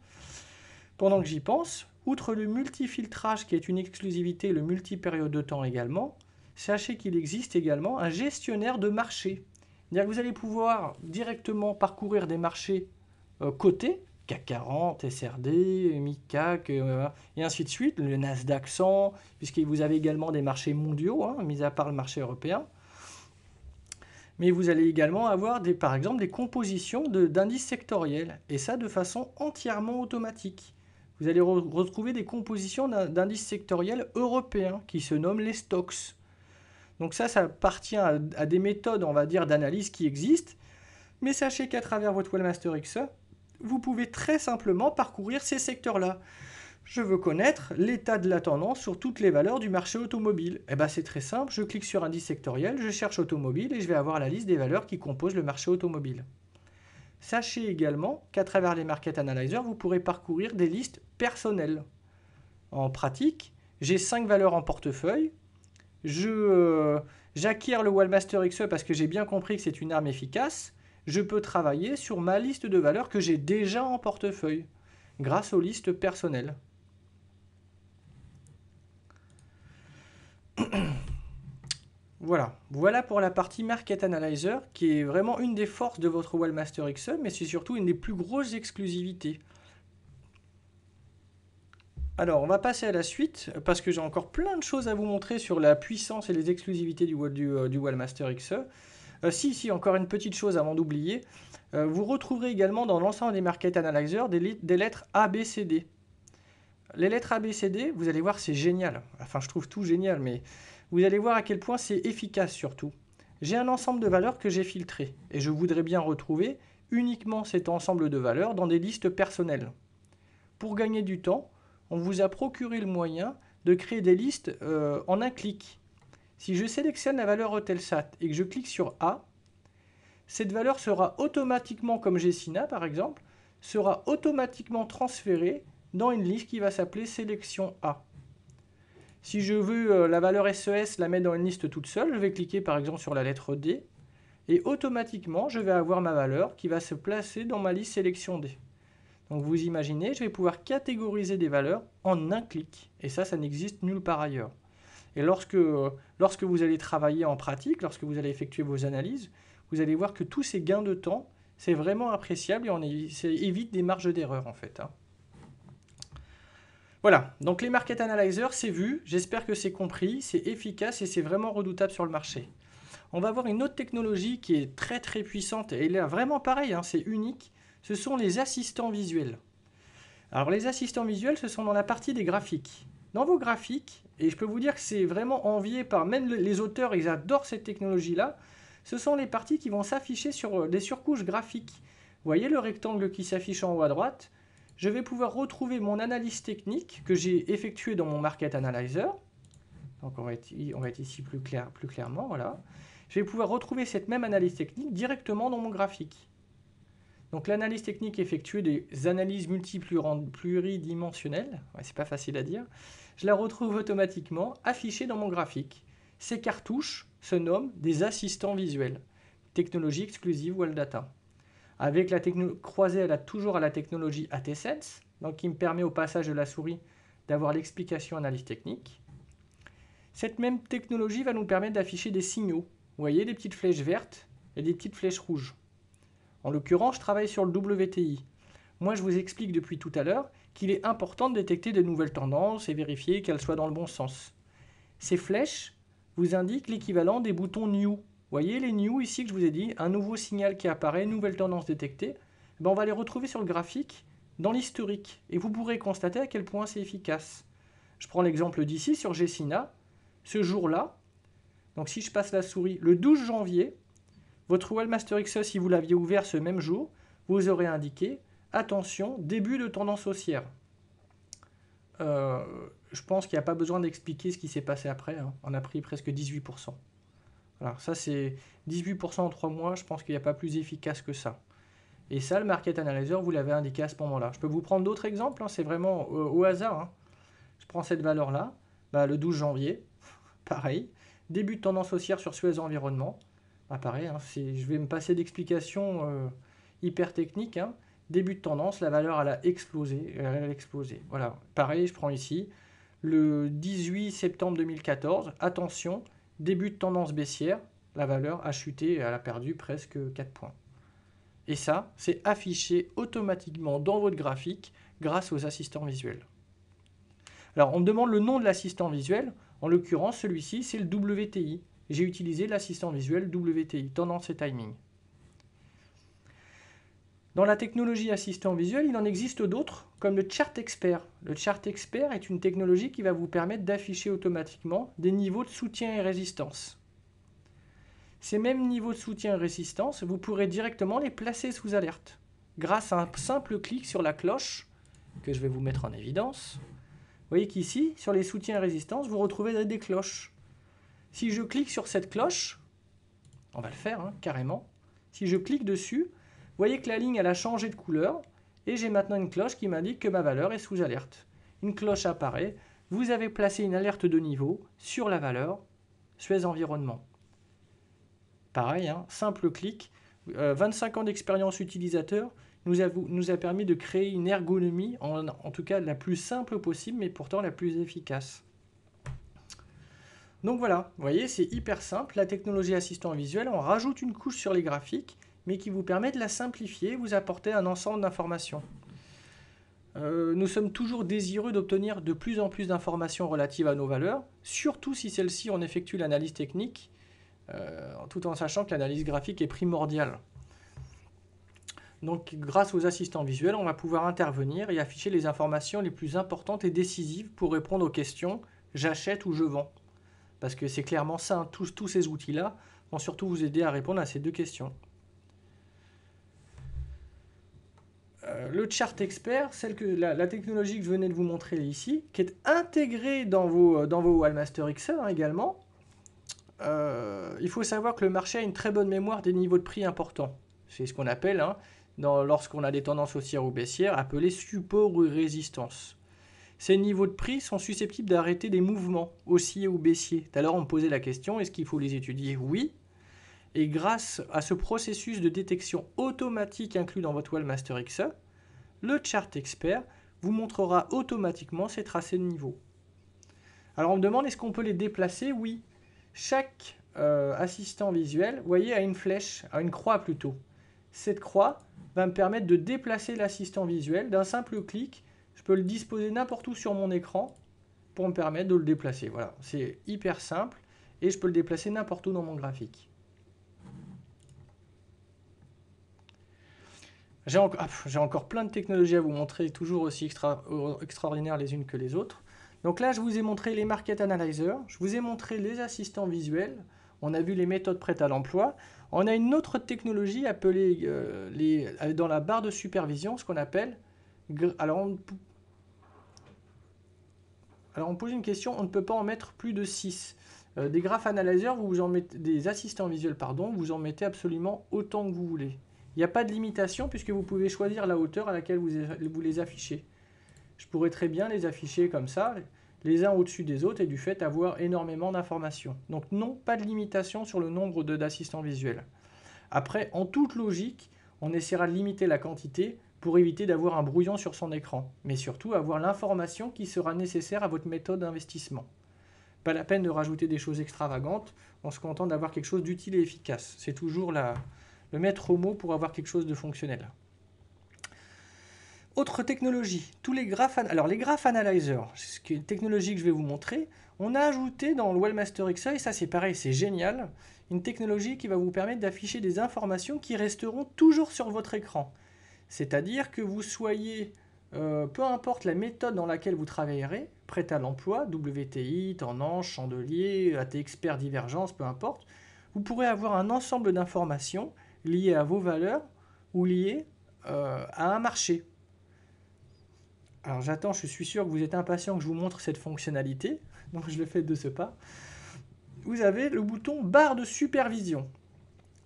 Pendant que j'y pense, outre le multifiltrage qui est une exclusivité, le multi-période de temps également, sachez qu'il existe également un gestionnaire de marché. dire eh que vous allez pouvoir directement parcourir des marchés euh, cotés, CAC 40, SRD, MICAC, euh, et ainsi de suite, le Nasdaq 100, puisque vous avez également des marchés mondiaux, hein, mis à part le marché européen. Mais vous allez également avoir, des, par exemple, des compositions d'indices sectoriels, et ça de façon entièrement automatique. Vous allez retrouver des compositions d'indices sectoriels européens qui se nomment les stocks donc ça, ça appartient à, des méthodes, on va dire, d'analyse qui existent. Mais sachez qu'à travers votre Wellmaster XE, vous pouvez très simplement parcourir ces secteurs-là. Je veux connaître l'état de la tendance sur toutes les valeurs du marché automobile. Eh ben c'est très simple, je clique sur indice sectoriel, je cherche automobile et je vais avoir la liste des valeurs qui composent le marché automobile. Sachez également qu'à travers les Market Analyzer, vous pourrez parcourir des listes personnelles. En pratique, j'ai 5 valeurs en portefeuille, euh, j'acquiers le Wallmaster XE parce que j'ai bien compris que c'est une arme efficace, je peux travailler sur ma liste de valeurs que j'ai déjà en portefeuille, grâce aux listes personnelles. Voilà, voilà pour la partie Market Analyzer, qui est vraiment une des forces de votre Wallmaster XE, mais c'est surtout une des plus grosses exclusivités. Alors, on va passer à la suite, parce que j'ai encore plein de choses à vous montrer sur la puissance et les exclusivités du, euh, du, Wallmaster XE. Euh, si, si, encore une petite chose avant d'oublier. Euh, vous retrouverez également dans l'ensemble des Market Analyzer des, des lettres ABCD. Les lettres ABCD, vous allez voir, c'est génial. Enfin, je trouve tout génial, mais vous allez voir à quel point c'est efficace surtout. J'ai un ensemble de valeurs que j'ai filtré, et je voudrais bien retrouver uniquement cet ensemble de valeurs dans des listes personnelles. Pour gagner du temps, on vous a procuré le moyen de créer des listes euh, en un clic. Si je sélectionne la valeur Hotelsat et que je clique sur A, cette valeur sera automatiquement, comme Gessina par exemple, sera automatiquement transférée dans une liste qui va s'appeler sélection A. Si je veux euh, la valeur SES e la mettre dans une liste toute seule, je vais cliquer par exemple sur la lettre D et automatiquement je vais avoir ma valeur qui va se placer dans ma liste sélection D. Donc vous imaginez, je vais pouvoir catégoriser des valeurs en un clic. Et ça, ça n'existe nulle part ailleurs. Et lorsque, euh, lorsque vous allez travailler en pratique, lorsque vous allez effectuer vos analyses, vous allez voir que tous ces gains de temps, c'est vraiment appréciable et on évite des marges d'erreur en fait. Hein. Voilà, donc les Market analyzers, c'est vu, j'espère que c'est compris, c'est efficace et c'est vraiment redoutable sur le marché. On va voir une autre technologie qui est très très puissante et elle est vraiment pareil, hein. c'est unique, ce sont les assistants visuels. Alors les assistants visuels, ce sont dans la partie des graphiques. Dans vos graphiques, et je peux vous dire que c'est vraiment envié par même les auteurs, ils adorent cette technologie-là, ce sont les parties qui vont s'afficher sur euh, des surcouches graphiques. Vous voyez le rectangle qui s'affiche en haut à droite Je vais pouvoir retrouver mon analyse technique que j'ai effectuée dans mon Market Analyzer. Donc on va être, ici plus, clair, plus clairement, voilà. Je vais pouvoir retrouver cette même analyse technique directement dans mon graphique. Donc l'analyse technique effectuée des analyses pluridimensionnelles, ouais, c'est pas facile à dire, je la retrouve automatiquement affichée dans mon graphique. Ces cartouches se nomment des assistants visuels, technologie exclusive Wall Data. Avec la croisée à a toujours à la technologie ATSense, donc qui me permet au passage de la souris d'avoir l'explication analyse technique. Cette même technologie va nous permettre d'afficher des signaux. Vous voyez des petites flèches vertes et des petites flèches rouges. En l'occurrence, je travaille sur le WTI. Moi, je vous explique depuis tout à l'heure qu'il est important de détecter des nouvelles tendances et vérifier qu'elles soient dans le bon sens. Ces flèches vous indiquent l'équivalent des boutons New. Voyez les New ici que je vous ai dit, un nouveau signal qui apparaît, nouvelle tendance détectée. Eh ben, on va les retrouver sur le graphique dans l'historique et vous pourrez constater à quel point c'est efficace. Je prends l'exemple d'ici sur Gessina. Ce jour-là, donc si je passe la souris, le 12 janvier, votre Wallmaster XE, si vous l'aviez ouvert ce même jour, vous aurez indiqué attention, début de tendance haussière. Euh, je pense qu'il n'y a pas besoin d'expliquer ce qui s'est passé après. Hein. On a pris presque 18%. Alors ça c'est 18% en 3 mois, je pense qu'il n'y a pas plus efficace que ça. Et ça, le market analyzer, vous l'avez indiqué à ce moment-là. Je peux vous prendre d'autres exemples, hein, c'est vraiment euh, au hasard. Hein. Je prends cette valeur-là, bah, le 12 janvier, pareil, début de tendance haussière sur Suez Environnement, apparaît. Ah, hein. Je vais me passer d'explications euh, hyper techniques. Hein. Début de tendance, la valeur a explosé. Elle a explosé. Voilà, pareil, je prends ici le 18 septembre 2014. Attention, début de tendance baissière, la valeur a chuté, elle a perdu presque 4 points. Et ça, c'est affiché automatiquement dans votre graphique grâce aux assistants visuels. Alors, on me demande le nom de l'assistant visuel. En l'occurrence, celui-ci, c'est le WTI j'ai utilisé l'assistant visuel WTI, tendance et timing. Dans la technologie assistant visuel, il en existe d'autres, comme le Chart Expert. Le Chart Expert est une technologie qui va vous permettre d'afficher automatiquement des niveaux de soutien et résistance. Ces mêmes niveaux de soutien et résistance, vous pourrez directement les placer sous alerte grâce à un simple clic sur la cloche que je vais vous mettre en évidence. Vous voyez qu'ici, sur les soutiens et résistances, vous retrouvez des cloches. Si je clique sur cette cloche, on va le faire hein, carrément, si je clique dessus, vous voyez que la ligne elle a changé de couleur et j'ai maintenant une cloche qui m'indique que ma valeur est sous alerte. Une cloche apparaît, vous avez placé une alerte de niveau sur la valeur Suez Environnement. Pareil, hein, simple clic, 25 euh, ans d'expérience utilisateur nous a, nous a, permis de créer une ergonomie, en, en tout cas la plus simple possible, mais pourtant la plus efficace. Donc voilà, vous voyez, c'est hyper simple. La technologie assistant visuel, on rajoute une couche sur les graphiques, mais qui vous permet de la simplifier, vous apporter un ensemble d'informations. Euh, nous sommes toujours désireux d'obtenir de plus en plus d'informations relatives à nos valeurs, surtout si celles-ci on effectue l'analyse technique, euh, tout en sachant que l'analyse graphique est primordiale. Donc grâce aux assistants visuels, on va pouvoir intervenir et afficher les informations les plus importantes et décisives pour répondre aux questions j'achète ou je vends. Parce que c'est clairement ça, hein, tous, ces outils-là vont surtout vous aider à répondre à ces deux questions. Euh, le chart expert, celle que la, technologie que je venais de vous montrer ici, qui est intégrée dans vos, euh, dans vos Wallmaster XR également, euh, il faut savoir que le marché a une très bonne mémoire des niveaux de prix importants. C'est ce qu'on appelle, hein, lorsqu'on a des tendances haussières ou baissières, appelé support ou résistance ces niveaux de prix sont susceptibles d'arrêter des mouvements haussiers ou baissiers. Alors on me posait la question, est-ce qu'il faut les étudier Oui. Et grâce à ce processus de détection automatique inclus dans votre Wallmaster XE, le chart expert vous montrera automatiquement ces tracés de niveau. Alors on me demande est-ce qu'on peut les déplacer Oui. Chaque euh, assistant visuel, vous voyez, a une flèche, a une croix plutôt. Cette croix va me permettre de déplacer l'assistant visuel d'un simple clic je peux le disposer n'importe où sur mon écran pour me permettre de le déplacer. Voilà, c'est hyper simple et je peux le déplacer n'importe où dans mon graphique. J'ai ah, encore plein de technologies à vous montrer, toujours aussi euh, extraordinaires les unes que les autres. Donc là, je vous ai montré les Market Analyzer, je vous ai montré les assistants visuels, on a vu les méthodes prêtes à l'emploi. On a une autre technologie appelée euh, euh, dans la barre de supervision, ce qu'on appelle alors on... pose une question, on ne peut pas en mettre plus de 6. Euh, des graphes analyseurs, vous en mettez, des assistants visuels, pardon, vous en mettez absolument autant que vous voulez. Il n'y a pas de limitation puisque vous pouvez choisir la hauteur à laquelle vous, vous les affichez. Je pourrais très bien les afficher comme ça, les uns au-dessus des autres et du fait avoir énormément d'informations. Donc non, pas de limitation sur le nombre d'assistants visuels. Après, en toute logique, on essaiera de limiter la quantité pour éviter d'avoir un brouillon sur son écran, mais surtout avoir l'information qui sera nécessaire à votre méthode d'investissement. Pas la peine de rajouter des choses extravagantes, on se contente d'avoir quelque chose d'utile et efficace. C'est toujours la, le maître au mot pour avoir quelque chose de fonctionnel. Autre technologie, tous les graphes... alors les graph analyzers, c'est une technologie que je vais vous montrer. On a ajouté dans le Wellmaster XA, et ça c'est pareil, c'est génial, une technologie qui va vous permettre d'afficher des informations qui resteront toujours sur votre écran. C'est-à-dire que vous soyez, euh, peu importe la méthode dans laquelle vous travaillerez, prêt à l'emploi, WTI, Tendance, Chandelier, AT Expert, Divergence, peu importe, vous pourrez avoir un ensemble d'informations liées à vos valeurs ou liées euh, à un marché. Alors j'attends, je suis sûr que vous êtes impatient que je vous montre cette fonctionnalité, donc je le fais de ce pas. Vous avez le bouton barre de supervision.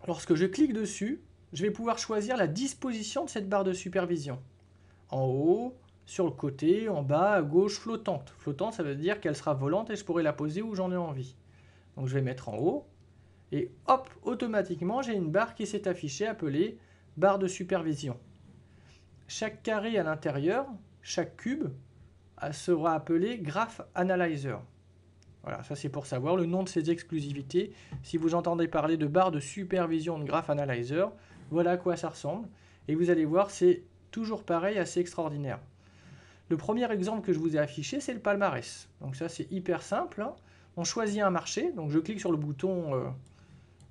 Lorsque je clique dessus, je vais pouvoir choisir la disposition de cette barre de supervision. En haut, sur le côté, en bas, à gauche, flottante. Flottante, ça veut dire qu'elle sera volante et je pourrai la poser où j'en ai envie. Donc je vais mettre en haut, et hop, automatiquement, j'ai une barre qui s'est affichée appelée barre de supervision. Chaque carré à l'intérieur, chaque cube, euh, sera appelé graph analyzer. Voilà, ça c'est pour savoir le nom de ces exclusivités. Si vous entendez parler de barre de supervision de graph analyzer, voilà à quoi ça ressemble. Et vous allez voir, c'est toujours pareil, assez extraordinaire. Le premier exemple que je vous ai affiché, c'est le palmarès. Donc ça, c'est hyper simple. Hein. On choisit un marché. Donc je clique sur le bouton euh,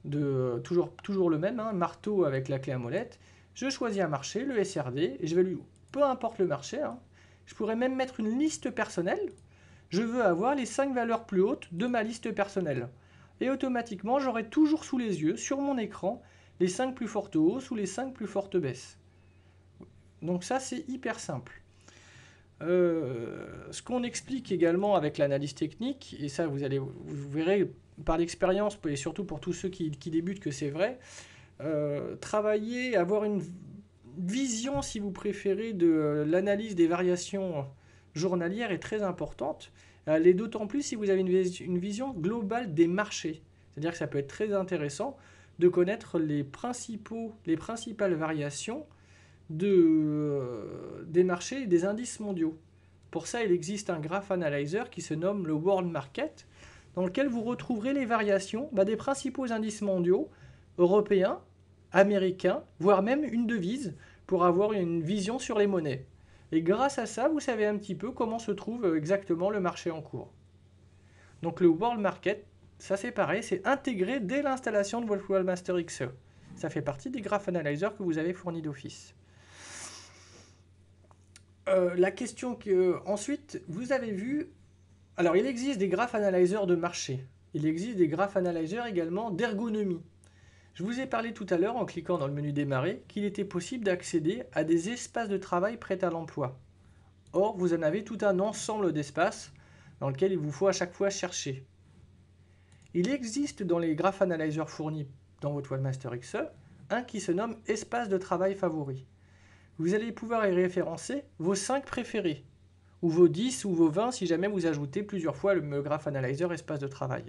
de toujours, le même, hein, marteau avec la clé à molette. Je choisis un marché, le SRD, et je vais lui, peu importe le marché, hein, je pourrais même mettre une liste personnelle. Je veux avoir les 5 valeurs plus hautes de ma liste personnelle. Et automatiquement, j'aurai toujours sous les yeux, sur mon écran, les 5 plus fortes hausses ou les 5 plus fortes baisses. Donc ça, c'est hyper simple. Euh, ce qu'on explique également avec l'analyse technique, et ça vous, allez, vous verrez par l'expérience, et surtout pour tous ceux qui, débutent que c'est vrai, euh, travailler, avoir une vision, si vous préférez, de euh, l'analyse des variations journalières est très importante. Elle est d'autant plus si vous avez une vision globale des marchés. C'est-à-dire que ça peut être très intéressant de connaître les, principaux, les principales variations de, euh, des marchés et des indices mondiaux. Pour ça, il existe un graph analyzer qui se nomme le World Market, dans lequel vous retrouverez les variations bah, des principaux indices mondiaux, européens, américains, voire même une devise, pour avoir une vision sur les monnaies. Et grâce à ça, vous savez un petit peu comment se trouve euh, exactement le marché en cours. Donc le World Market ça, c'est pareil, c'est intégré dès l'installation de votre Master XE. Ça fait partie des Graph Analyzer que vous avez fournis d'office. Euh, la question que ensuite vous avez vu, alors il existe des graph analyzers de marché. Il existe des graph analyzers également d'ergonomie. Je vous ai parlé tout à l'heure en cliquant dans le menu démarrer qu'il était possible d'accéder à des espaces de travail prêts à l'emploi. Or, vous en avez tout un ensemble d'espaces dans lequel il vous faut à chaque fois chercher. Il existe dans les Graph Analyzers fournis dans votre Webmaster XE un qui se nomme espace de travail favori. Vous allez pouvoir y référencer vos 5 préférés, ou vos 10 ou vos 20 si jamais vous ajoutez plusieurs fois le Graph Analyzer espace de travail.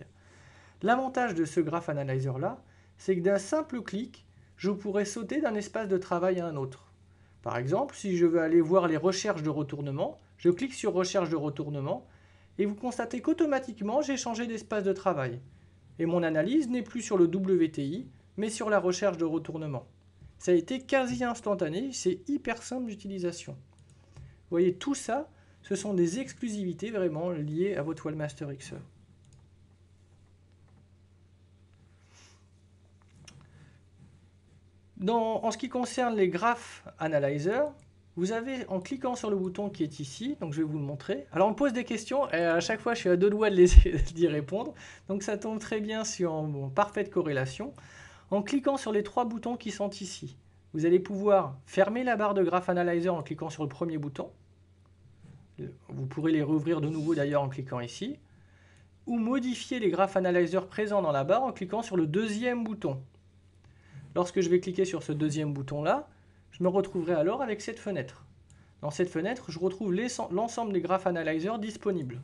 L'avantage de ce Graph Analyzer là, c'est que d'un simple clic, je pourrais sauter d'un espace de travail à un autre. Par exemple, si je veux aller voir les recherches de retournement, je clique sur recherche de retournement et vous constatez qu'automatiquement j'ai changé d'espace de travail et mon analyse n'est plus sur le WTI, mais sur la recherche de retournement. Ça a été quasi instantané, c'est hyper simple d'utilisation. Vous voyez, tout ça, ce sont des exclusivités vraiment liées à votre Wellmaster XE. en ce qui concerne les Graph analyzer, vous avez, en cliquant sur le bouton qui est ici, donc je vais vous le montrer. Alors on pose des questions et à chaque fois je suis à deux doigts d'y répondre. Donc ça tombe très bien sur en parfaite corrélation. En cliquant sur les trois boutons qui sont ici, vous allez pouvoir fermer la barre de Graph Analyzer en cliquant sur le premier bouton. Vous pourrez les rouvrir de nouveau d'ailleurs en cliquant ici. Ou modifier les Graph Analyzer présents dans la barre en cliquant sur le deuxième bouton. Lorsque je vais cliquer sur ce deuxième bouton là, je me retrouverai alors avec cette fenêtre. Dans cette fenêtre, je retrouve l'ensemble des Graph Analyzer disponibles.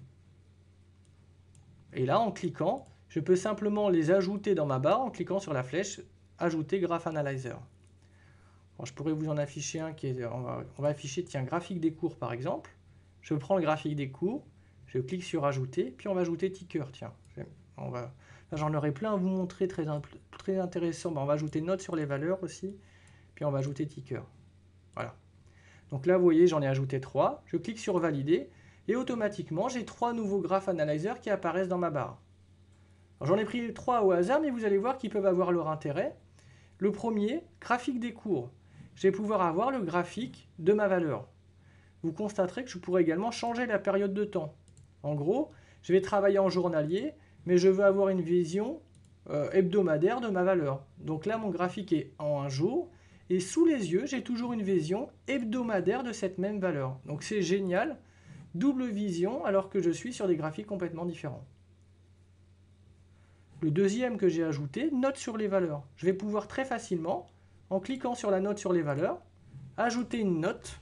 Et là, en cliquant, je peux simplement les ajouter dans ma barre en cliquant sur la flèche « Ajouter Graph Analyzer ». je pourrais vous en afficher un qui est, on va, afficher, tiens, graphique des cours par exemple. Je prends le graphique des cours, je clique sur ajouter, puis on va ajouter ticker, tiens. On va, j'en aurai plein à vous montrer, très, très intéressant. on va ajouter notes sur les valeurs aussi on va ajouter ticker. Voilà. Donc là, vous voyez, j'en ai ajouté trois. Je clique sur valider et automatiquement, j'ai trois nouveaux graphes analyzer qui apparaissent dans ma barre. J'en ai pris trois au hasard, mais vous allez voir qu'ils peuvent avoir leur intérêt. Le premier, graphique des cours. Je vais pouvoir avoir le graphique de ma valeur. Vous constaterez que je pourrais également changer la période de temps. En gros, je vais travailler en journalier, mais je veux avoir une vision euh, hebdomadaire de ma valeur. Donc là, mon graphique est en un jour, et sous les yeux, j'ai toujours une vision hebdomadaire de cette même valeur. Donc c'est génial, double vision alors que je suis sur des graphiques complètement différents. Le deuxième que j'ai ajouté, note sur les valeurs. Je vais pouvoir très facilement, en cliquant sur la note sur les valeurs, ajouter une note.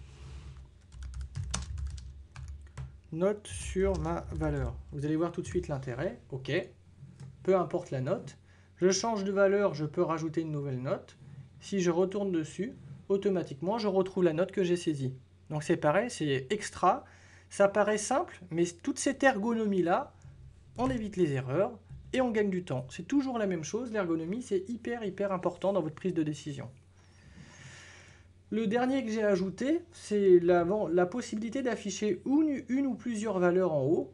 Note sur ma valeur. Vous allez voir tout de suite l'intérêt. OK. Peu importe la note. Je change de valeur, je peux rajouter une nouvelle note si je retourne dessus, automatiquement, je retrouve la note que j'ai saisie. Donc c'est pareil, c'est extra. Ça paraît simple, mais toute cette ergonomie-là, on évite les erreurs et on gagne du temps. C'est toujours la même chose, l'ergonomie, c'est hyper, hyper important dans votre prise de décision. Le dernier que j'ai ajouté, c'est la, possibilité d'afficher une, ou plusieurs valeurs en haut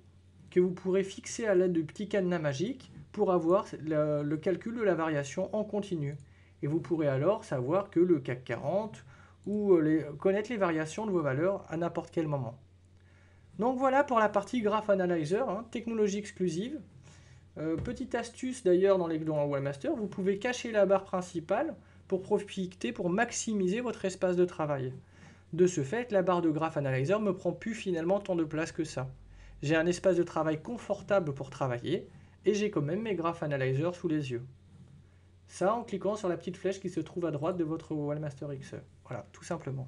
que vous pourrez fixer à l'aide de petits cadenas magiques pour avoir le calcul de la variation en continu et vous pourrez alors savoir que le CAC 40 ou euh, connaître les variations de vos valeurs à n'importe quel moment. Donc voilà pour la partie Graph Analyzer, hein, technologie exclusive. Euh, petite astuce d'ailleurs dans les en Webmaster, vous pouvez cacher la barre principale pour profiter, pour maximiser votre espace de travail. De ce fait, la barre de Graph Analyzer me prend plus finalement tant de place que ça. J'ai un espace de travail confortable pour travailler et j'ai quand même mes Graph Analyzer sous les yeux. Ça en cliquant sur la petite flèche qui se trouve à droite de votre Wallmaster X. Voilà, tout simplement.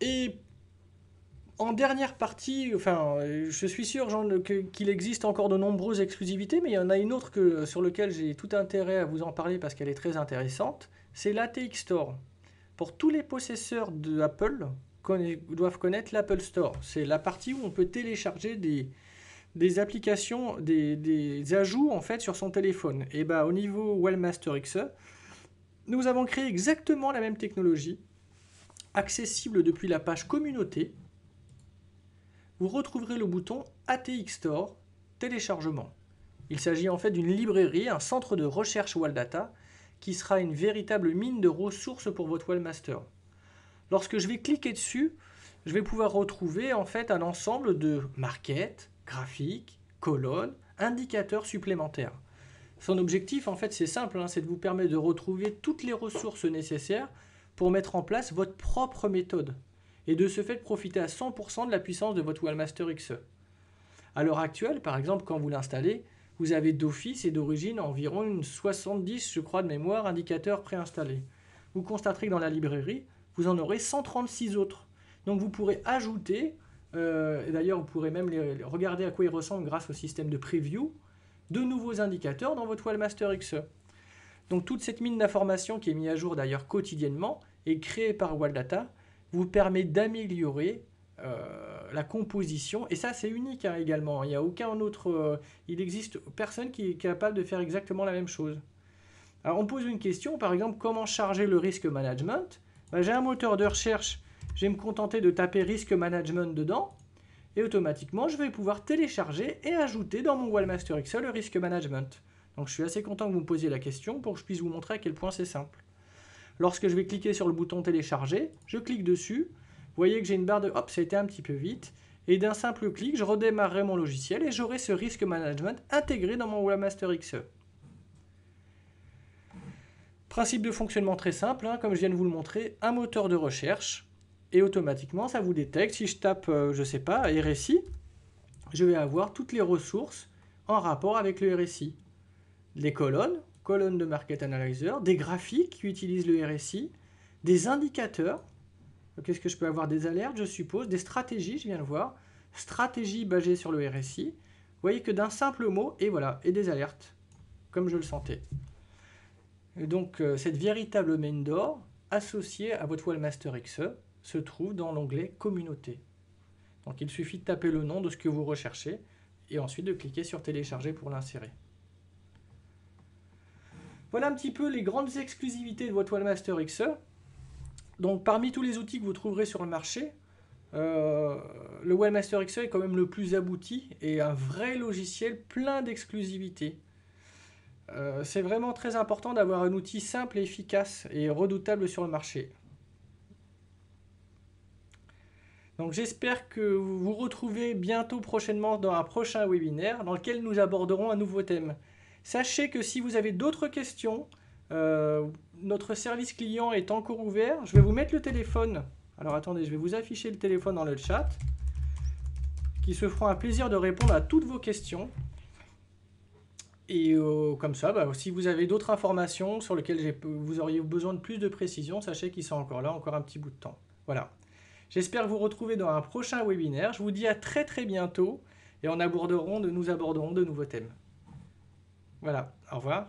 Et en dernière partie, enfin, je suis sûr qu'il existe encore de nombreuses exclusivités, mais il y en a une autre que, sur laquelle j'ai tout intérêt à vous en parler parce qu'elle est très intéressante, c'est l'ATX Store. Pour tous les possesseurs d'Apple, doivent connaître l'Apple Store. C'est la partie où on peut télécharger des, des applications, des, ajouts en fait sur son téléphone. Et bah, au niveau Wellmaster XE, nous avons créé exactement la même technologie, accessible depuis la page communauté. Vous retrouverez le bouton ATX Store téléchargement. Il s'agit en fait d'une librairie, un centre de recherche Data, qui sera une véritable mine de ressources pour votre Wellmaster. Lorsque je vais cliquer dessus, je vais pouvoir retrouver en fait un ensemble de markets, graphique, colonnes, indicateurs supplémentaires. Son objectif, en fait, c'est simple, hein, c'est de vous permettre de retrouver toutes les ressources nécessaires pour mettre en place votre propre méthode et de ce fait profiter à 100% de la puissance de votre Wallmaster XE. À l'heure actuelle, par exemple, quand vous l'installez, vous avez d'office et d'origine environ une 70, je crois, de mémoire indicateurs préinstallés. Vous constaterez que dans la librairie, vous en aurez 136 autres. Donc vous pourrez ajouter euh, et d'ailleurs, vous pourrez même les regarder à quoi ils ressemblent grâce au système de preview, de nouveaux indicateurs dans votre Master XE. Donc toute cette mine d'informations qui est mise à jour d'ailleurs quotidiennement et créée par Data vous permet d'améliorer euh, la composition. Et ça, c'est unique hein, également. Il n'y a aucun autre... Euh, il existe personne qui est capable de faire exactement la même chose. Alors on pose une question, par exemple, comment charger le risque management ben, J'ai un moteur de recherche je vais me contenter de taper Risk Management dedans. Et automatiquement, je vais pouvoir télécharger et ajouter dans mon Wallmaster Excel le Risk Management. Donc je suis assez content que vous me posiez la question pour que je puisse vous montrer à quel point c'est simple. Lorsque je vais cliquer sur le bouton télécharger, je clique dessus. Vous voyez que j'ai une barre de... Hop, ça a été un petit peu vite. Et d'un simple clic, je redémarrerai mon logiciel et j'aurai ce Risk Management intégré dans mon WallMaster XE. Principe de fonctionnement très simple, hein. comme je viens de vous le montrer, un moteur de recherche, et automatiquement ça vous détecte. Si je tape, je euh, je sais pas, RSI, je vais avoir toutes les ressources en rapport avec le RSI. Les colonnes, colonnes de Market Analyzer, des graphiques qui utilisent le RSI, des indicateurs. Qu'est-ce que je peux avoir Des alertes, je suppose, des stratégies, je viens de voir. Stratégie basée sur le RSI. Vous voyez que d'un simple mot, et voilà, et des alertes, comme je le sentais. Et donc, euh, cette véritable main d'or associée à votre Wallmaster XE, se trouve dans l'onglet Communauté. Donc il suffit de taper le nom de ce que vous recherchez et ensuite de cliquer sur Télécharger pour l'insérer. Voilà un petit peu les grandes exclusivités de votre Webmaster XE. Donc parmi tous les outils que vous trouverez sur le marché, euh, le Webmaster XE est quand même le plus abouti et un vrai logiciel plein d'exclusivités. Euh, c'est vraiment très important d'avoir un outil simple et efficace et redoutable sur le marché. Donc j'espère que vous vous retrouvez bientôt prochainement dans un prochain webinaire dans lequel nous aborderons un nouveau thème. Sachez que si vous avez d'autres questions, euh, notre service client est encore ouvert. Je vais vous mettre le téléphone. Alors attendez, je vais vous afficher le téléphone dans le chat qui se feront un plaisir de répondre à toutes vos questions. Et euh, comme ça, bah, si vous avez d'autres informations sur lesquelles vous auriez besoin de plus de précision, sachez qu'ils sont encore là, encore un petit bout de temps. Voilà. J'espère vous retrouver dans un prochain webinaire. Je vous dis à très très bientôt et nous aborderons de nouveaux thèmes. Voilà, au revoir.